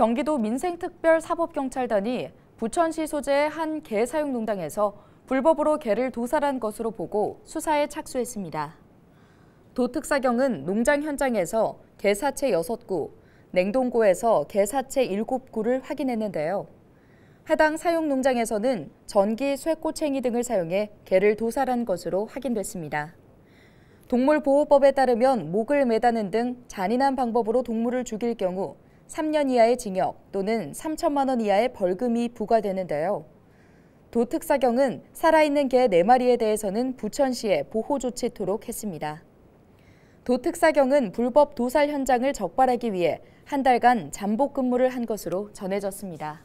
경기도 민생특별사법경찰단이 부천시 소재의 한 개 사육농장에서 불법으로 개를 도살한 것으로 보고 수사에 착수했습니다. 도특사경은 농장 현장에서 개 사체 6구, 냉동고에서 개 사체 7구를 확인했는데요. 해당 사육농장에서는 전기 쇠꼬챙이 등을 사용해 개를 도살한 것으로 확인됐습니다. 동물보호법에 따르면 목을 매다는 등 잔인한 방법으로 동물을 죽일 경우 3년 이하의 징역 또는 3천만 원 이하의 벌금이 부과되는데요. 도특사경은 살아있는 개 4마리에 대해서는 부천시에 보호조치 토록 했습니다. 도특사경은 불법 도살 현장을 적발하기 위해 한 달간 잠복 근무를 한 것으로 전해졌습니다.